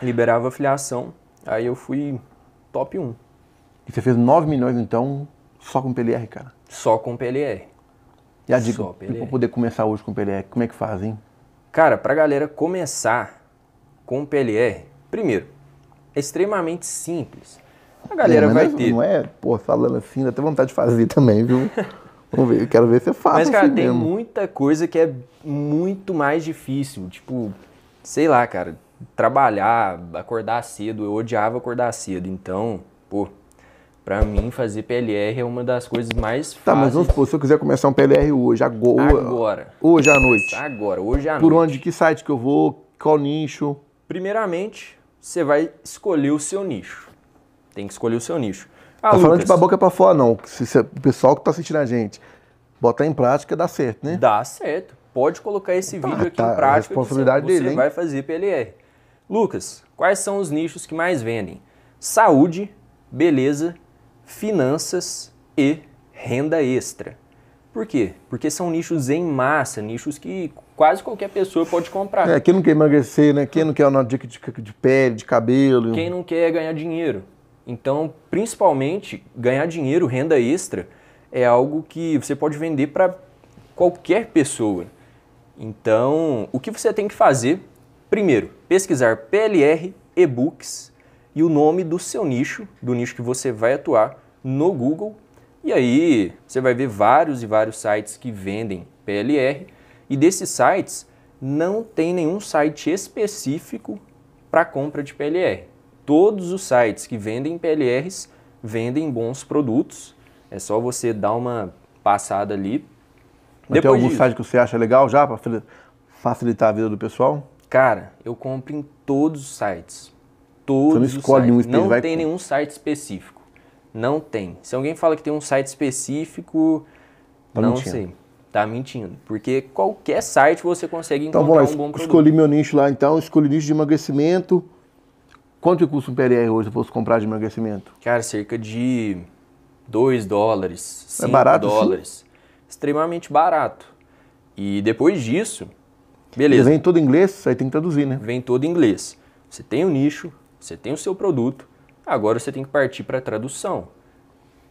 Liberava filiação, aí eu fui top 1. E você fez 9 milhões então só com PLR, cara? Só com PLR. E a dica para poder começar hoje com PLR, como é que faz, hein? Cara, pra galera começar com PLR, primeiro, é extremamente simples. A é, galera não, vai não é- ter. Não é, pô, falando assim, dá até vontade de fazer também, viu? Vamos ver, eu quero ver se eu faço. Mas, cara, assim tem mesmo. muita coisa que é muito mais difícil. Tipo, sei lá, cara, trabalhar, acordar cedo. Eu odiava acordar cedo. Então, pô, Pra mim, fazer PLR é uma das coisas mais fáceis. Tá, mas vamos supor, se eu quiser começar um PLR hoje, agora. Agora. Hoje à noite. Agora, hoje à Por noite. Por onde? Que site que eu vou? Qual nicho? Primeiramente, você vai escolher o seu nicho. Tem que escolher o seu nicho. Tá ah, tá Lucas, falando de pra boca é pra fora, não. Se, se, o pessoal que tá assistindo a gente botar em prática, dá certo, né? Dá certo. Pode colocar esse tá, vídeo aqui tá, em prática. A responsabilidade você, dele, você vai fazer PLR. Lucas, quais são os nichos que mais vendem? Saúde, beleza, finanças e renda extra. Por quê? Porque são nichos em massa, nichos que quase qualquer pessoa pode comprar. É, quem não quer emagrecer, né? Quem não quer uma dica de, de pele, de cabelo. Quem não quer ganhar dinheiro. Então, principalmente, ganhar dinheiro, renda extra, é algo que você pode vender para qualquer pessoa. Então, o que você tem que fazer? Primeiro, pesquisar PLR e-books e o nome do seu nicho, do nicho que você vai atuar no Google e aí você vai ver vários e vários sites que vendem PLR e desses sites não tem nenhum site específico para compra de PLR. Todos os sites que vendem PLRs vendem bons produtos. É só você dar uma passada ali. Mas tem algum disso, site que você acha legal já para facilitar a vida do pessoal? Cara, eu compro em todos os sites. Todos você não escolhe nenhum Não tem nenhum site específico. Não tem. Se alguém fala que tem um site específico, tá não mentindo. sei. Tá mentindo. Porque qualquer site você consegue então, encontrar então, lá, um bom produto. Escolhi meu nicho lá então, escolhi nicho de emagrecimento. Quanto custa um PLR hoje se eu fosse comprar de emagrecimento? Cara, cerca de 2 dólares, 5 é barato, dólares. Sim? Extremamente barato. E depois disso, beleza. E vem todo inglês, aí tem que traduzir, né? Vem todo inglês. Você tem o nicho, você tem o seu produto, Agora você tem que partir para a tradução.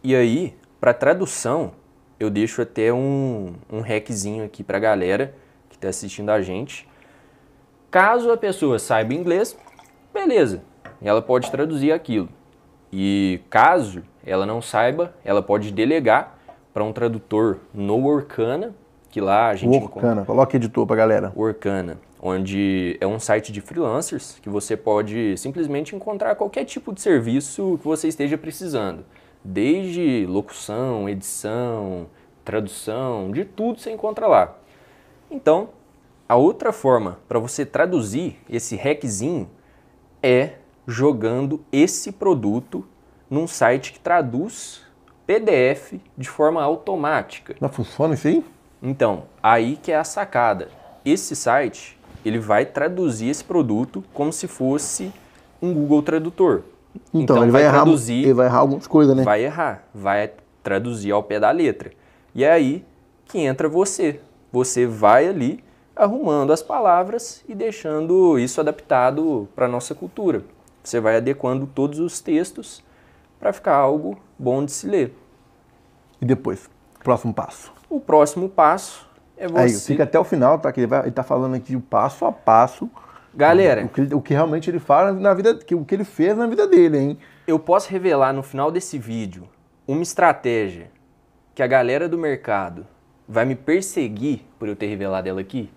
E aí, para tradução, eu deixo até um, um hackzinho aqui para a galera que está assistindo a gente. Caso a pessoa saiba inglês, beleza, ela pode traduzir aquilo. E caso ela não saiba, ela pode delegar para um tradutor no Orkana, que lá a gente... Orkana, coloca editor para galera. Orkana onde é um site de freelancers que você pode simplesmente encontrar qualquer tipo de serviço que você esteja precisando, desde locução, edição, tradução, de tudo você encontra lá. Então, a outra forma para você traduzir esse hackzinho é jogando esse produto num site que traduz PDF de forma automática. Não tá funciona isso aí? Então, aí que é a sacada. Esse site ele vai traduzir esse produto como se fosse um Google Tradutor. Então, então ele vai, vai errar, ele vai errar algumas coisas, né? Vai errar, vai traduzir ao pé da letra. E é aí que entra você. Você vai ali arrumando as palavras e deixando isso adaptado para a nossa cultura. Você vai adequando todos os textos para ficar algo bom de se ler. E depois, próximo passo. O próximo passo é você... Aí, fica até o final, tá? Que ele, vai, ele tá falando aqui passo a passo. Galera. O que, o que realmente ele fala na vida. Que, o que ele fez na vida dele, hein? Eu posso revelar no final desse vídeo uma estratégia que a galera do mercado vai me perseguir por eu ter revelado ela aqui?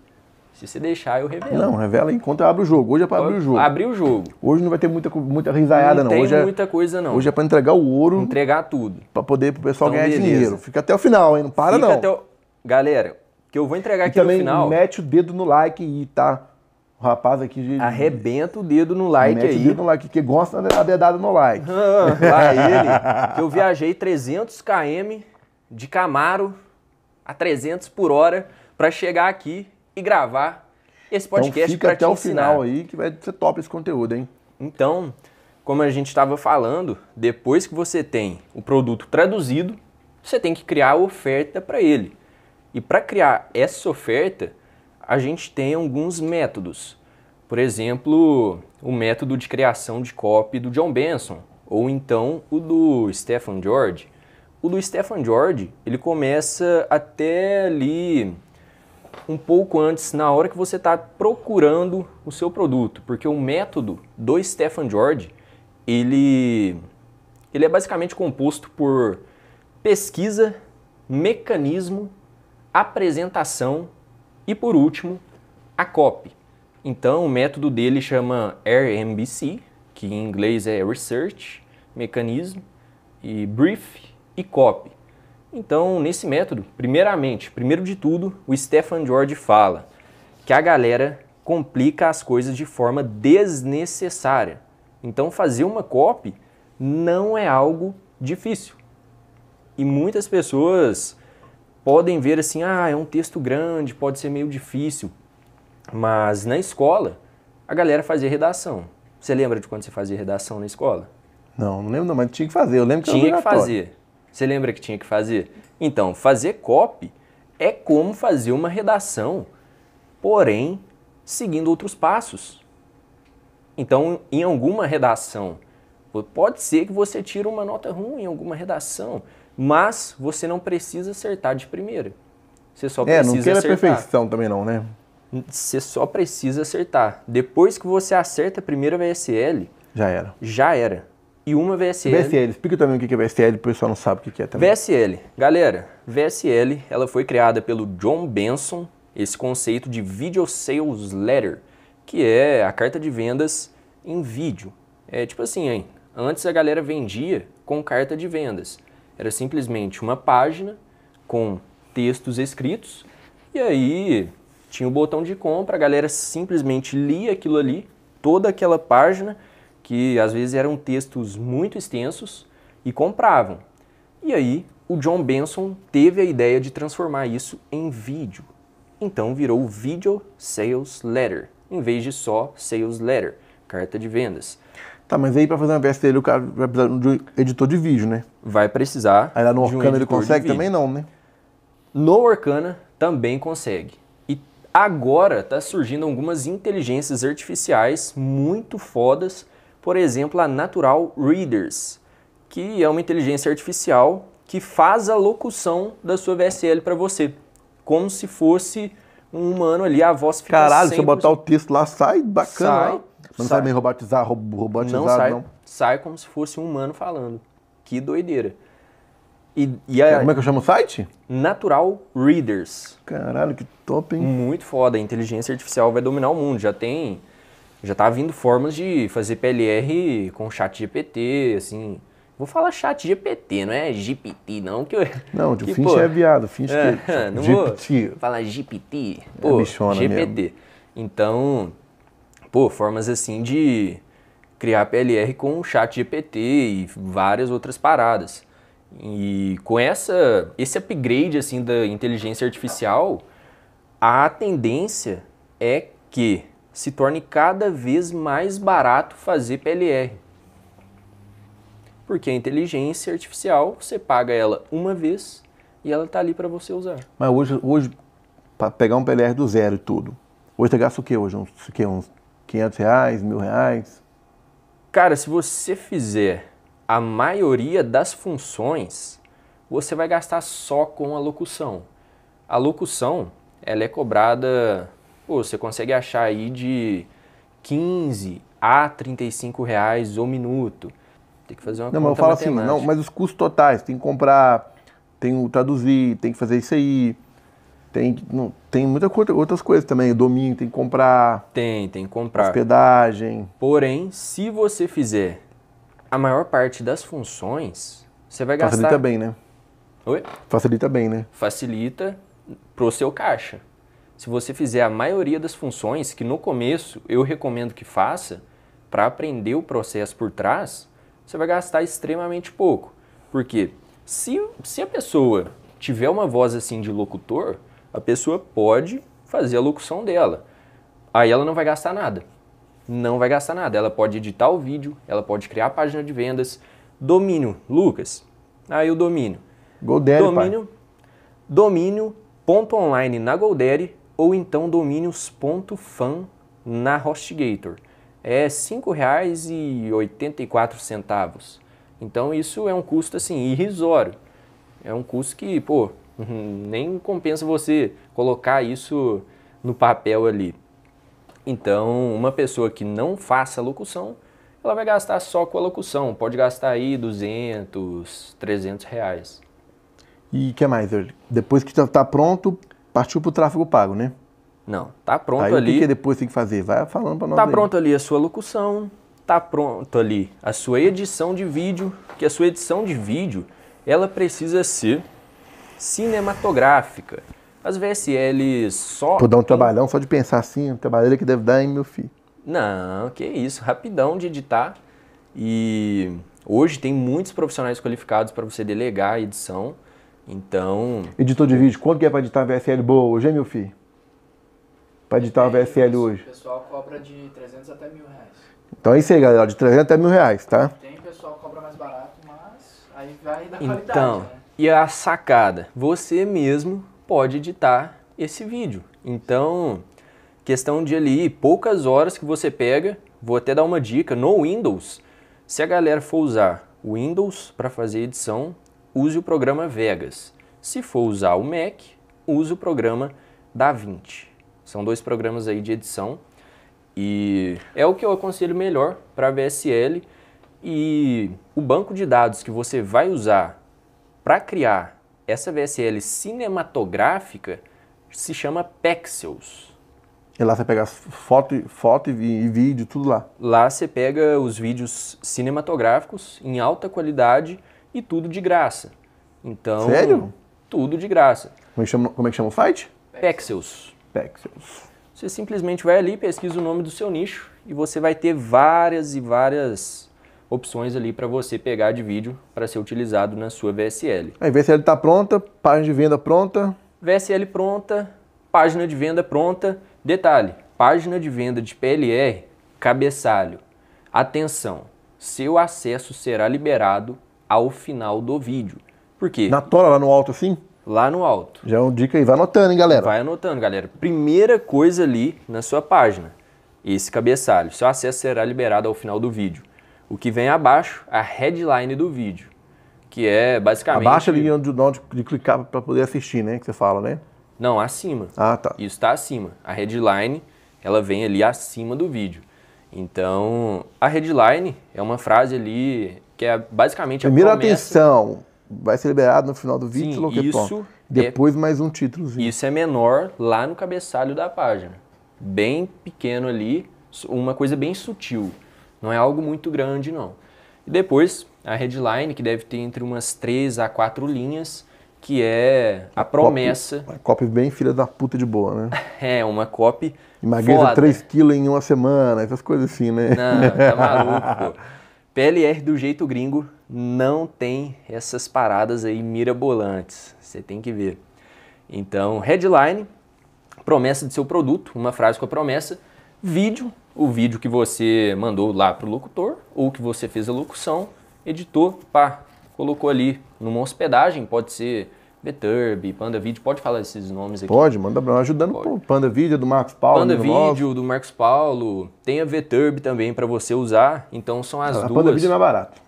Se você deixar, eu revelo. Não, revela enquanto eu abro o jogo. Hoje é para abrir o jogo. Abrir o jogo. Hoje não vai ter muita, muita risaiada, não. Não tem hoje é muita é, coisa, não. Hoje é para entregar o ouro. Entregar tudo. Para poder o pessoal então, ganhar beleza. dinheiro. Fica até o final, hein? Não para, Fica não. O... Galera, que eu vou entregar aqui e também no final. mete o dedo no like e tá. O rapaz aqui. De... Arrebenta o dedo no like mete aí. Mete o dedo no like, que gosta da dedada no like. lá ele. Que eu viajei 300 km de Camaro a 300 por hora para chegar aqui e gravar esse então podcast então fica até o final aí que vai ser top esse conteúdo, hein? Então, como a gente estava falando, depois que você tem o produto traduzido, você tem que criar a oferta para ele. E para criar essa oferta, a gente tem alguns métodos. Por exemplo, o método de criação de copy do John Benson, ou então o do Stefan George. O do Stefan George, ele começa até ali um pouco antes, na hora que você está procurando o seu produto, porque o método do Stefan George, ele, ele é basicamente composto por pesquisa, mecanismo apresentação e, por último, a copy. Então, o método dele chama RMBC, que em inglês é Research, Mecanismo, e Brief e Copy. Então, nesse método, primeiramente, primeiro de tudo, o Stefan George fala que a galera complica as coisas de forma desnecessária. Então, fazer uma copy não é algo difícil. E muitas pessoas podem ver assim, ah, é um texto grande, pode ser meio difícil, mas na escola a galera fazia redação. Você lembra de quando você fazia redação na escola? Não, não lembro não, mas tinha que fazer, eu lembro que Tinha que fazer. Você lembra que tinha que fazer? Então, fazer copy é como fazer uma redação, porém seguindo outros passos. Então, em alguma redação, pode ser que você tire uma nota ruim em alguma redação, mas você não precisa acertar de primeira. Você só é, precisa não queira acertar. perfeição também não, né? Você só precisa acertar. Depois que você acerta a primeira VSL... Já era. Já era. E uma VSL... VSL, explica também o que é VSL, o pessoal não sabe o que é também. VSL. Galera, VSL, ela foi criada pelo John Benson, esse conceito de Video Sales Letter, que é a carta de vendas em vídeo. É tipo assim, hein? antes a galera vendia com carta de vendas. Era simplesmente uma página com textos escritos e aí tinha o um botão de compra, a galera simplesmente lia aquilo ali, toda aquela página, que às vezes eram textos muito extensos, e compravam. E aí o John Benson teve a ideia de transformar isso em vídeo. Então virou Video Sales Letter, em vez de só Sales Letter, carta de vendas. Tá, mas aí para fazer uma peça dele o cara vai precisar de um editor de vídeo, né? Vai precisar. Aí lá no Orkana um ele consegue também não, né? No Orkana também consegue. E agora tá surgindo algumas inteligências artificiais muito fodas, por exemplo, a Natural Readers, que é uma inteligência artificial que faz a locução da sua VSL para você, como se fosse um humano ali, a voz fica Caralho, se eu botar o assim. texto lá, sai bacana. Sai, não sai, sai robotizar, robotizado, não, sai, não. Sai como se fosse um humano falando. Que doideira. E, e a, como é que eu chamo o site? Natural Readers. Caralho, que top, hein? Muito foda. A inteligência artificial vai dominar o mundo. Já tem. Já tá vindo formas de fazer PLR com chat GPT, assim. Vou falar chat GPT, não é GPT, não. Que, eu, não, que, o Finch pô, é viado. Finch é, que, não GPT. Vou falar GPT. É pô, é bichona GPT. Mesmo. Então, pô, formas assim de criar PLR com o chat GPT e várias outras paradas. E com essa, esse upgrade assim da inteligência artificial, a tendência é que se torne cada vez mais barato fazer PLR. Porque a inteligência artificial, você paga ela uma vez e ela está ali para você usar. Mas hoje, hoje para pegar um PLR do zero e tudo, hoje você gasta o que hoje? Uns, que, uns 500 reais, mil reais? Cara, se você fizer a maioria das funções, você vai gastar só com a locução. A locução, ela é cobrada, pô, você consegue achar aí de 15 a 35 reais o minuto. Tem que fazer uma não, conta mas eu falo matemática. assim, não, mas os custos totais, tem que comprar, tem que traduzir, tem que fazer isso aí, tem, não, tem muitas outras coisas também. Domínio tem que comprar. Tem, tem que comprar. Hospedagem. Porém, se você fizer a maior parte das funções, você vai gastar. Facilita bem, né? Oi? Facilita bem, né? Facilita pro seu caixa. Se você fizer a maioria das funções, que no começo eu recomendo que faça, para aprender o processo por trás, você vai gastar extremamente pouco. Porque se, se a pessoa tiver uma voz assim de locutor, a pessoa pode fazer a locução dela. Aí ela não vai gastar nada. Não vai gastar nada. Ela pode editar o vídeo, ela pode criar a página de vendas. Domínio, Lucas. Aí o domínio. Goldere, domínio, pai. domínio ponto online na Goldere ou então domínios.fan na HostGator. É R$ 5,84. Então isso é um custo assim irrisório. É um custo que, pô, Uhum. nem compensa você colocar isso no papel ali. Então, uma pessoa que não faça locução, ela vai gastar só com a locução. Pode gastar aí 200, 300 reais. E o que mais? Depois que está pronto, partiu para o tráfego pago, né? Não, tá pronto aí, ali. O que, que depois tem que fazer? Vai falando para nós. Tá aí. pronto ali a sua locução, tá pronto ali a sua edição de vídeo, que a sua edição de vídeo ela precisa ser cinematográfica. As VSLs só. Pô, dá um trabalhão só de pensar assim, um trabalheira que deve dar, hein, meu filho? Não, que isso, rapidão de editar. E hoje tem muitos profissionais qualificados para você delegar a edição. Então. Editor de vídeo, quanto que é para editar VSL boa hoje, hein, meu filho? Para editar a é VSL hoje? O pessoal cobra de 300 até mil reais. Então é isso aí, galera, de 300 até mil reais, tá? Tem pessoal que cobra mais barato, mas aí vai da então, qualidade. Né? E a sacada, você mesmo pode editar esse vídeo. Então, questão de ali poucas horas que você pega, vou até dar uma dica no Windows. Se a galera for usar o Windows para fazer edição, use o programa Vegas. Se for usar o Mac, use o programa DaVinci. São dois programas aí de edição e é o que eu aconselho melhor para a VSL e o banco de dados que você vai usar para criar essa VSL cinematográfica se chama Pexels. E lá você pega foto, foto e vídeo, tudo lá. Lá você pega os vídeos cinematográficos em alta qualidade e tudo de graça. Então, Sério? Tudo de graça. Como é que chama, como é que chama o site? Pexels. Pixels. Você simplesmente vai ali, pesquisa o nome do seu nicho e você vai ter várias e várias opções ali para você pegar de vídeo para ser utilizado na sua VSL. Aí, VSL está pronta, página de venda pronta. VSL pronta, página de venda pronta. Detalhe, página de venda de PLR, cabeçalho. Atenção, seu acesso será liberado ao final do vídeo. Por quê? Na tora, lá no alto assim? Lá no alto. Já é uma dica aí, vai anotando, hein, galera? Vai anotando, galera. Primeira coisa ali na sua página, esse cabeçalho. Seu acesso será liberado ao final do vídeo o que vem abaixo, a headline do vídeo, que é basicamente... Abaixo ali onde, onde de clicar para poder assistir, né? Que você fala, né? Não, acima. Ah, tá. Isso está acima. A headline, ela vem ali acima do vídeo. Então, a headline é uma frase ali que é basicamente a Primeira atenção, vai ser liberado no final do vídeo, Sim, loqueton. isso é Depois mais um títulozinho. Isso é menor lá no cabeçalho da página. Bem pequeno ali, uma coisa bem sutil. Não é algo muito grande, não. E depois, a headline, que deve ter entre umas três a quatro linhas, que é a, promessa. uma copy bem filha da puta de boa, né? é, uma copy. Emagreça 3 quilos em uma semana, essas coisas assim, né? Não, tá maluco, pô. PLR do jeito gringo não tem essas paradas aí mirabolantes. Você tem que ver. Então, headline, promessa de seu produto, uma frase com a promessa. Vídeo, o vídeo que você mandou lá para o locutor ou que você fez a locução, editou, pá, colocou ali numa hospedagem, pode ser Beturb, Panda Video, pode falar esses nomes aqui? Pode, manda pra ajudando pode. Panda Video do Marcos Paulo. Panda Video do Marcos Paulo, tem a Veturb também para você usar, então são as ah, duas. Panda Video é é barato.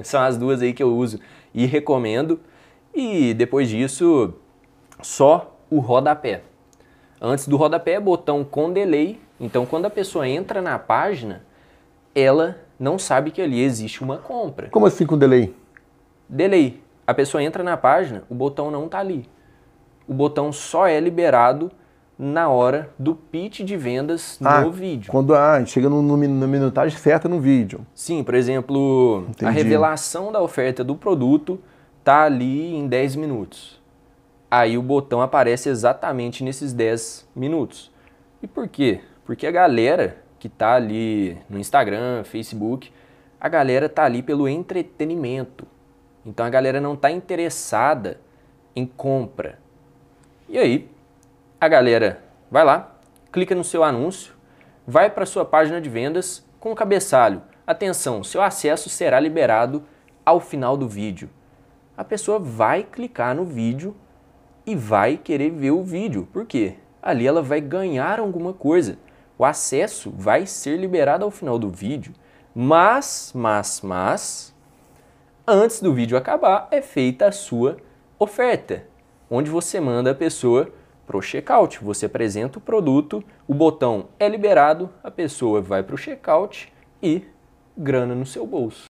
são as duas aí que eu uso e recomendo. E depois disso, só o rodapé. Antes do rodapé, botão com delay então, quando a pessoa entra na página, ela não sabe que ali existe uma compra. Como assim com delay? Delay. A pessoa entra na página, o botão não está ali. O botão só é liberado na hora do pitch de vendas ah, no vídeo. Quando ah, chega no, no, no, minutagem certa no vídeo. Sim, por exemplo, Entendi. a revelação da oferta do produto tá ali em 10 minutos. Aí o botão aparece exatamente nesses 10 minutos. E por quê? Porque a galera que tá ali no Instagram, Facebook, a galera tá ali pelo entretenimento. Então a galera não tá interessada em compra. E aí, a galera vai lá, clica no seu anúncio, vai para sua página de vendas com o cabeçalho. Atenção, seu acesso será liberado ao final do vídeo. A pessoa vai clicar no vídeo e vai querer ver o vídeo. Por quê? Ali ela vai ganhar alguma coisa. O acesso vai ser liberado ao final do vídeo, mas, mas, mas, antes do vídeo acabar é feita a sua oferta, onde você manda a pessoa para o checkout. Você apresenta o produto, o botão é liberado, a pessoa vai para o checkout e grana no seu bolso.